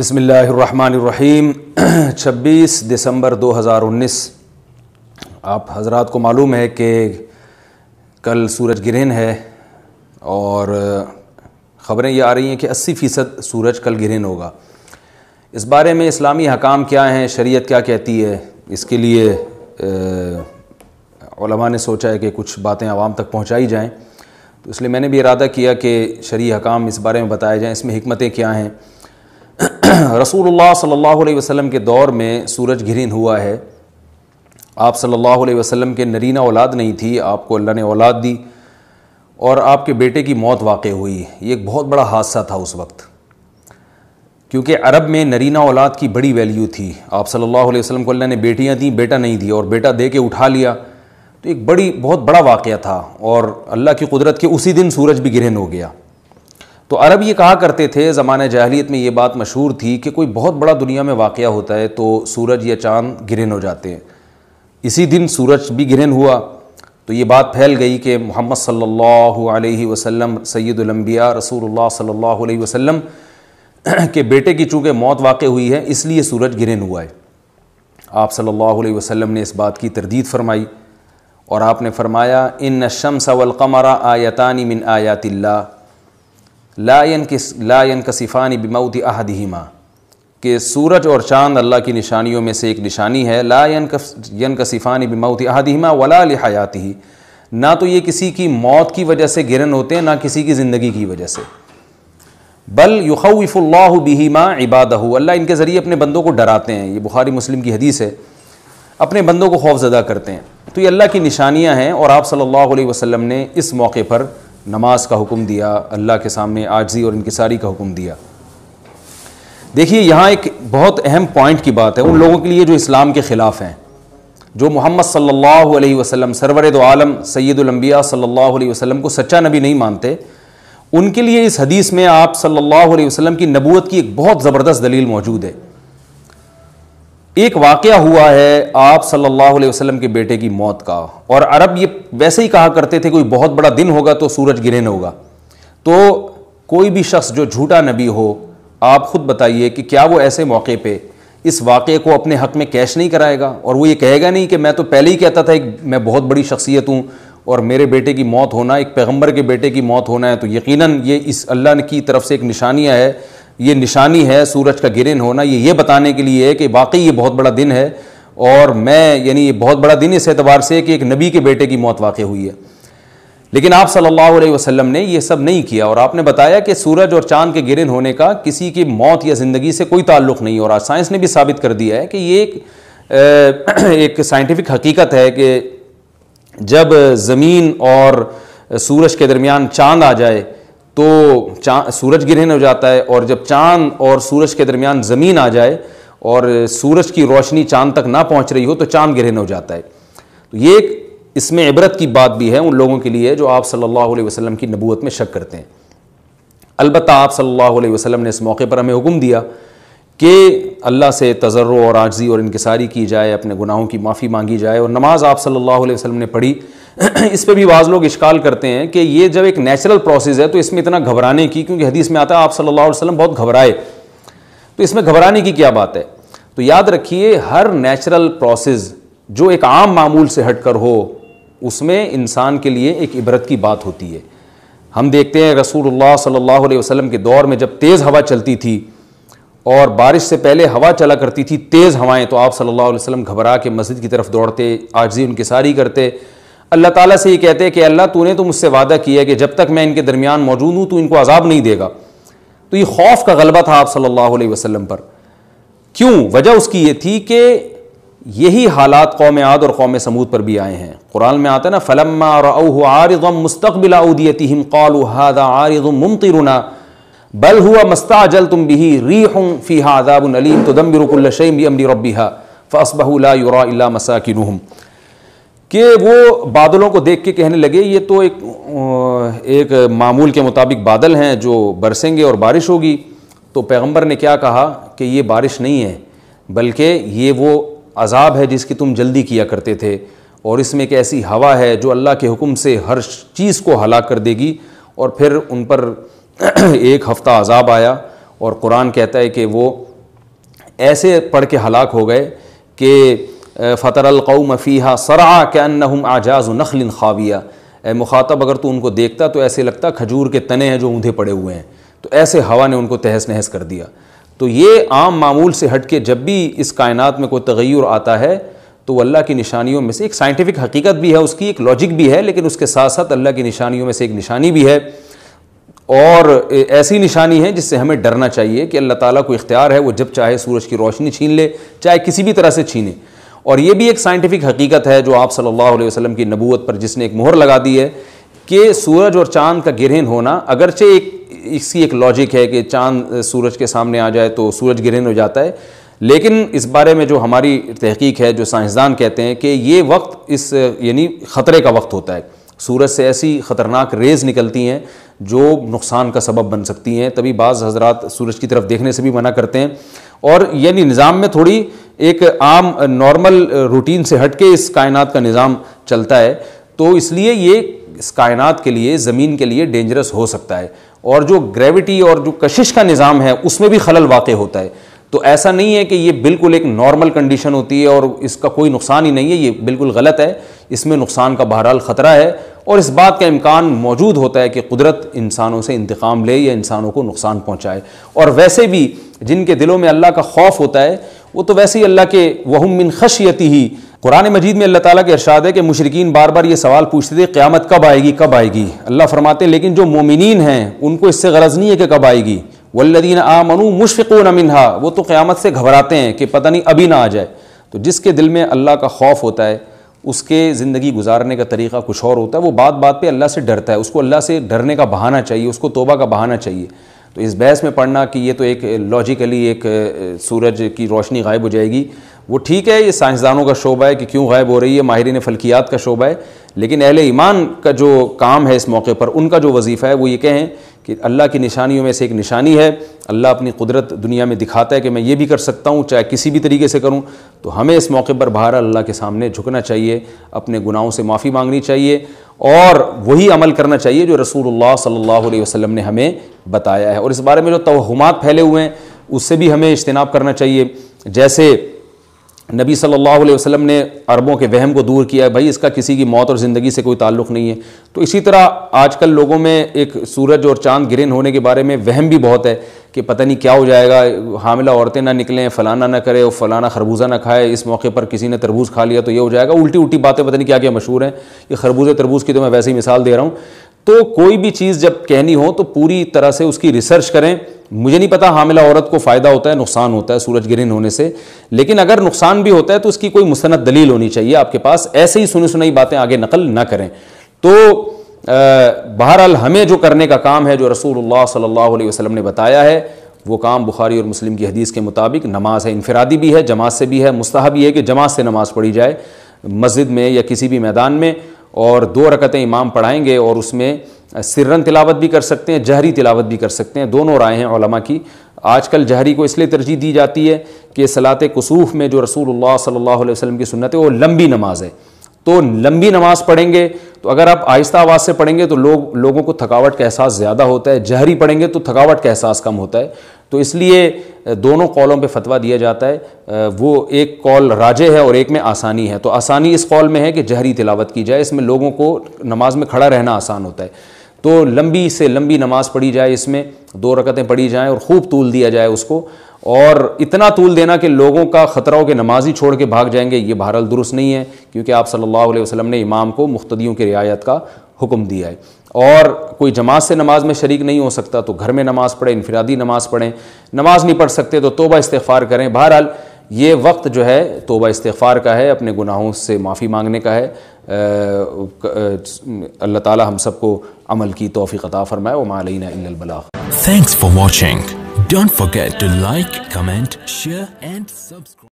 بسم اللہ الرحمن الرحیم چھبیس دسمبر دو ہزار انیس آپ حضرات کو معلوم ہے کہ کل سورج گرہن ہے اور خبریں یہ آ رہی ہیں کہ اسی فیصد سورج کل گرہن ہوگا اس بارے میں اسلامی حکام کیا ہیں شریعت کیا کہتی ہے اس کے لیے علماء نے سوچا ہے کہ کچھ باتیں عوام تک پہنچائی جائیں تو اس لیے میں نے بھی ارادہ کیا کہ شریع حکام اس بارے میں بتایا جائیں اس میں حکمتیں کیا ہیں رسول اللہ صلی اللہ علیہ وسلم کے دور میں سورج گرین ہوا ہے آپ صلی اللہ علیہ وسلم کے نرینہ اولاد نہیں تھی آپ کو اللہ نے اولاد دی اور آپ کے بیٹے کی موت واقع ہوئی یہ ایک بہت بڑا حادثہ تھا اس وقت کیونکہ عرب میں نرینہ اولاد کی بڑی ویلیو تھی آپ صلی اللہ علیہ وسلم کو اللہ نے بیٹیاں دیں بیٹا نہیں دیا اور بیٹا دے کے اٹھا لیا تو ایک بڑی بہت بڑا واقعہ تھا اور اللہ کی قدرت کے اسی دن سورج بھی گرہن ہو گیا تو عرب یہ کہا کرتے تھے زمانہ جاہلیت میں یہ بات مشہور تھی کہ کوئی بہت بڑا دنیا میں واقعہ ہوتا ہے تو سورج یا چاند گرہن ہو جاتے ہیں اسی دن سورج بھی گرہن ہوا تو یہ بات پھیل گئی کہ محمد صلی اللہ علیہ وسلم سید الانبیاء رسول اللہ صلی اللہ علیہ وسلم کے بیٹے کی چونکہ موت واقع ہوئی ہے اس لیے سورج گرہن ہوا ہے آپ صلی اللہ علیہ وسلم نے اس بات کی تردید فرمائی اور آپ نے فرمایا ان شمس والقمر آیا من آیات اللہ لاین کس لاین کسیفان بماؤتی احدہما کہ سورج اور چاند اللہ کی نشانیوں میں سے ایک نشانی ہے لا ین کسفانی بموت احدہما ولا لحیاتی ہی نہ تو یہ کسی کی موت کی وجہ سے گرن ہوتے ہیں نہ کسی کی زندگی کی وجہ سے بل یوخوف اللہ بہیما عبادہ اللہ ان کے ذریعے اپنے بندوں کو ڈراتے ہیں یہ بخاری مسلم کی حدیث ہے اپنے بندوں کو خوف زدہ کرتے ہیں تو یہ اللہ کی نشانیاں ہیں اور آپ صلی اللہ علیہ وسلم نے اس موقع پر نماز کا حکم دیا اللہ کے سامنے آجزی اور انکساری کا حکم دیا دیکھیے یہاں ایک بہت اہم پوائنٹ کی بات ہے ان لوگوں کے لیے جو اسلام کے خلاف ہیں جو محمد صلی اللہ علیہ وسلم سرور دو عالم سید الانبیاء صلی اللہ علیہ وسلم کو سچا نبی نہیں مانتے ان کے لیے اس حدیث میں آپ صلی اللہ علیہ وسلم کی نبوت کی ایک بہت زبردست دلیل موجود ہے ایک واقعہ ہوا ہے آپ صلی اللہ علیہ وسلم کے بیٹے کی موت کا اور عرب یہ ویسے ہی کہا کرتے تھے کوئی بہت بڑا دن ہوگا تو سورج گرہن ہوگا تو کوئی بھی شخص جو جھوٹا نبی ہو آپ خود بتائیے کہ کیا وہ ایسے موقع پہ اس واقعے کو اپنے حق میں کیش نہیں کرائے گا اور وہ یہ کہے گا نہیں کہ میں تو پہلے ہی کہتا تھا ایک میں بہت بڑی شخصیت ہوں اور میرے بیٹے کی موت ہونا ایک پیغمبر کے بیٹے کی موت ہونا ہے تو یقیناً یہ اس اللہ کی طرف سے ایک نشانیہ ہے یہ نشانی ہے سورج کا گرن ہونا یہ یہ بتانے کے لیے ہے کہ واقعی یہ بہت بڑا دن ہے اور میں یعنی یہ بہت بڑا دن اس اعتبار سے کہ ایک نبی کے بیٹے کی موت واقع ہوئی ہے لیکن آپ صلی اللہ علیہ وسلم نے یہ سب نہیں کیا اور آپ نے بتایا کہ سورج اور چاند کے گرن ہونے کا کسی کی موت یا زندگی سے کوئی تعلق نہیں اور آج سائنس نے بھی ثابت کر دیا ہے کہ یہ ایک سائنٹیفک حقیقت ہے کہ جب زمین اور سورج کے درمیان چاند آ جائے تو سورج گرہن ہو جاتا ہے اور جب چاند اور سورج کے درمیان زمین آ جائے اور سورج کی روشنی چاند تک نہ پہنچ رہی ہو تو چاند گرہن ہو جاتا ہے تو یہ ایک اس میں عبرت کی بات بھی ہے ان لوگوں کے لیے جو آپ صلی اللہ علیہ وسلم کی نبوت میں شک کرتے ہیں البتہ آپ صلی اللہ علیہ وسلم نے اس موقع پر ہمیں حکم دیا کہ اللہ سے تجر اور آجزی اور انکساری کی جائے اپنے گناہوں کی معافی مانگی جائے اور نماز آپ صلی اللہ علیہ وسلم نے پڑھی اس پہ بھی بعض لوگ اشکال کرتے ہیں کہ یہ جب ایک نیچرل پروسیز ہے تو اس میں اتنا گھبرانے کی کیونکہ حدیث میں آتا ہے آپ صلی اللہ علیہ وسلم بہت گھبرائے تو اس میں گھبرانے کی کیا بات ہے تو یاد رکھیے ہر نیچرل پروسیز جو ایک عام معمول سے ہٹ کر ہو اس میں انسان کے لیے ایک عبرت کی بات ہوتی ہے ہم دیکھتے ہیں رسول اللہ صلی اللہ علیہ وسلم کے دور میں جب تیز ہوا چلتی تھی اور بارش سے پہلے ہوا چلا کرتی تھی تیز ہوائیں تو آپ صلی اللہ علیہ وسلم گھبرا کے مسجد کی طرف دوڑتے آجزی ان کے ساری کرتے اللہ تعالیٰ سے یہ کہتے کہ اللہ تو نے تو مجھ سے وعدہ کیا کہ جب تک میں ان کے درمیان موجود ہوں تو ان کو عذاب نہیں دے گا تو یہ خوف کا غلبہ تھا آپ صلی اللہ علیہ وسلم پر کیوں وجہ اس کی یہ تھی کہ یہی حالات قوم عاد اور قوم سمود پر بھی آئے ہیں قرآن میں آتا ہے نا فلم مستقبل اودیتی ہم قالو مستقبلا اودی تیم آر بل ہوا مستا جل تم بھی رحم کہ وہ بادلوں کو دیکھ کے کہنے لگے یہ تو ایک ایک معمول کے مطابق بادل ہیں جو برسیں گے اور بارش ہوگی تو پیغمبر نے کیا کہا کہ یہ بارش نہیں ہے بلکہ یہ وہ عذاب ہے جس کی تم جلدی کیا کرتے تھے اور اس میں ایک ایسی ہوا ہے جو اللہ کے حکم سے ہر چیز کو ہلاک کر دے گی اور پھر ان پر ایک ہفتہ عذاب آیا اور قرآن کہتا ہے کہ وہ ایسے پڑھ کے ہلاک ہو گئے کہ فطر القع فیحہ سرا کیا آجاز و نخل خاویہ اے مخاطب اگر تو ان کو دیکھتا تو ایسے لگتا کھجور کے تنے ہیں جو اوندھے پڑے ہوئے ہیں تو ایسے ہوا نے ان کو تہس نہس کر دیا تو یہ عام معمول سے ہٹ کے جب بھی اس کائنات میں کوئی تغیر آتا ہے تو وہ اللہ کی نشانیوں میں سے ایک سائنٹیفک حقیقت بھی ہے اس کی ایک لاجک بھی ہے لیکن اس کے ساتھ ساتھ اللہ کی نشانیوں میں سے ایک نشانی بھی ہے اور ایسی نشانی ہے جس سے ہمیں ڈرنا چاہیے کہ اللہ تعالیٰ کو اختیار ہے وہ جب چاہے سورج کی روشنی چھین لے چاہے کسی بھی طرح سے چھینے اور یہ بھی ایک سائنٹیفک حقیقت ہے جو آپ صلی اللہ علیہ وسلم کی نبوت پر جس نے ایک مہر لگا دی ہے کہ سورج اور چاند کا گرہن ہونا اگرچہ ایک اس کی ایک لاجک ہے کہ چاند سورج کے سامنے آ جائے تو سورج گرہن ہو جاتا ہے لیکن اس بارے میں جو ہماری تحقیق ہے جو سائنسدان کہتے ہیں کہ یہ وقت اس یعنی خطرے کا وقت ہوتا ہے سورج سے ایسی خطرناک ریز نکلتی ہیں جو نقصان کا سبب بن سکتی ہیں تبھی بعض حضرات سورج کی طرف دیکھنے سے بھی منع کرتے ہیں اور یعنی نظام میں تھوڑی ایک عام نارمل روٹین سے ہٹ کے اس کائنات کا نظام چلتا ہے تو اس لیے یہ اس کائنات کے لیے زمین کے لیے ڈینجرس ہو سکتا ہے اور جو گریوٹی اور جو کشش کا نظام ہے اس میں بھی خلل واقع ہوتا ہے تو ایسا نہیں ہے کہ یہ بالکل ایک نارمل کنڈیشن ہوتی ہے اور اس کا کوئی نقصان ہی نہیں ہے یہ بالکل غلط ہے اس میں نقصان کا بہرحال خطرہ ہے اور اس بات کا امکان موجود ہوتا ہے کہ قدرت انسانوں سے انتقام لے یا انسانوں کو نقصان پہنچائے اور ویسے بھی جن کے دلوں میں اللہ کا خوف ہوتا ہے وہ تو ویسے ہی اللہ کے وہم من خشیتی ہی قرآن مجید میں اللہ تعالیٰ کے ارشاد ہے کہ مشرقین بار بار یہ سوال پوچھتے تھے قیامت کب آئے گی کب آئے گی اللہ فرماتے ہیں لیکن جو مومنین ہیں ان کو اس سے غرض نہیں ہے کہ کب آئے گی والذین آمنو مشفقون منہا وہ تو قیامت سے گھبراتے ہیں کہ پتہ نہیں ابھی نہ آ جائے تو جس کے دل میں اللہ کا خوف ہوتا ہے اس کے زندگی گزارنے کا طریقہ کچھ اور ہوتا ہے وہ بات بات پہ اللہ سے ڈرتا ہے اس کو اللہ سے ڈرنے کا بہانہ چاہیے اس کو توبہ کا بہانہ چاہیے تو اس بحث میں پڑھنا کہ یہ تو ایک لاجیکلی ایک سورج کی روشنی غائب ہو جائے گی وہ ٹھیک ہے یہ سائنسدانوں کا شعبہ ہے کہ کیوں غائب ہو رہی ہے ماہرین فلکیات کا شعبہ ہے لیکن اہل ایمان کا جو کام ہے اس موقع پر ان کا جو وظیفہ ہے وہ یہ کہیں کہ اللہ کی نشانیوں میں سے ایک نشانی ہے اللہ اپنی قدرت دنیا میں دکھاتا ہے کہ میں یہ بھی کر سکتا ہوں چاہے کسی بھی طریقے سے کروں تو ہمیں اس موقع پر بہار اللہ کے سامنے جھکنا چاہیے اپنے گناہوں سے معافی مانگنی چاہیے اور وہی عمل کرنا چاہیے جو رسول اللہ صلی اللہ علیہ وسلم نے ہمیں بتایا ہے اور اس بارے میں جو توہمات پھیلے ہوئے ہیں اس سے بھی ہمیں اجتناب کرنا چاہیے جیسے نبی صلی اللہ علیہ وسلم نے عربوں کے وہم کو دور کیا ہے بھائی اس کا کسی کی موت اور زندگی سے کوئی تعلق نہیں ہے تو اسی طرح آج کل لوگوں میں ایک سورج اور چاند گرہن ہونے کے بارے میں وہم بھی بہت ہے کہ پتہ نہیں کیا ہو جائے گا حاملہ عورتیں نہ نکلیں فلانا نہ کرے فلانا خربوزہ نہ کھائے اس موقع پر کسی نے تربوز کھا لیا تو یہ ہو جائے گا الٹی الٹی باتیں پتہ نہیں کیا کیا مشہور ہیں یہ خربوزے تربوز کی تو میں ویسے ہی مثال دے رہا ہوں تو کوئی بھی چیز جب کہنی ہو تو پوری طرح سے اس کی ریسرچ کریں مجھے نہیں پتا حاملہ عورت کو فائدہ ہوتا ہے نقصان ہوتا ہے سورج گرہن ہونے سے لیکن اگر نقصان بھی ہوتا ہے تو اس کی کوئی مستند دلیل ہونی چاہیے آپ کے پاس ایسے ہی سنی سنائی باتیں آگے نقل نہ کریں تو بہرحال ہمیں جو کرنے کا کام ہے جو رسول اللہ صلی اللہ علیہ وسلم نے بتایا ہے وہ کام بخاری اور مسلم کی حدیث کے مطابق نماز ہے انفرادی بھی ہے جماعت سے بھی ہے مستحب یہ ہے کہ جماعت سے نماز پڑھی جائے مسجد میں یا کسی بھی میدان میں اور دو رکعتیں امام پڑھائیں گے اور اس میں سرن تلاوت بھی کر سکتے ہیں جہری تلاوت بھی کر سکتے ہیں دونوں رائے ہیں علماء کی آج کل جہری کو اس لیے ترجیح دی جاتی ہے کہ صلاح کسوف میں جو رسول اللہ صلی اللہ علیہ وسلم کی سنت ہے وہ لمبی نماز ہے تو لمبی نماز پڑھیں گے تو اگر آپ آہستہ آواز سے پڑھیں گے تو لوگ لوگوں کو تھکاوٹ کا احساس زیادہ ہوتا ہے جہری پڑھیں گے تو تھکاوٹ کا احساس کم ہوتا ہے تو اس لیے دونوں کالوں پہ فتویٰ دیا جاتا ہے وہ ایک کال راجے ہے اور ایک میں آسانی ہے تو آسانی اس کال میں ہے کہ جہری تلاوت کی جائے اس میں لوگوں کو نماز میں کھڑا رہنا آسان ہوتا ہے تو لمبی سے لمبی نماز پڑھی جائے اس میں دو رکعتیں پڑھی جائیں اور خوب طول دیا جائے اس کو اور اتنا طول دینا کہ لوگوں کا خطرہ کہ نماز ہی چھوڑ کے بھاگ جائیں گے یہ بہرحال درست نہیں ہے کیونکہ آپ صلی اللہ علیہ وسلم نے امام کو مختدیوں کے رعایت کا حکم دیا ہے اور کوئی جماعت سے نماز میں شریک نہیں ہو سکتا تو گھر میں نماز پڑھیں انفرادی نماز پڑھیں نماز نہیں پڑھ سکتے تو توبہ استغفار کریں بہرحال یہ وقت جو ہے توبہ استغفار کا ہے اپنے گناہوں سے معافی مانگنے کا ہے اللہ تعالی ہم سب کو عمل کی توفیق عطا فرمائے وما علینا الا البلاغ thanks for watching forget like comment share and subscribe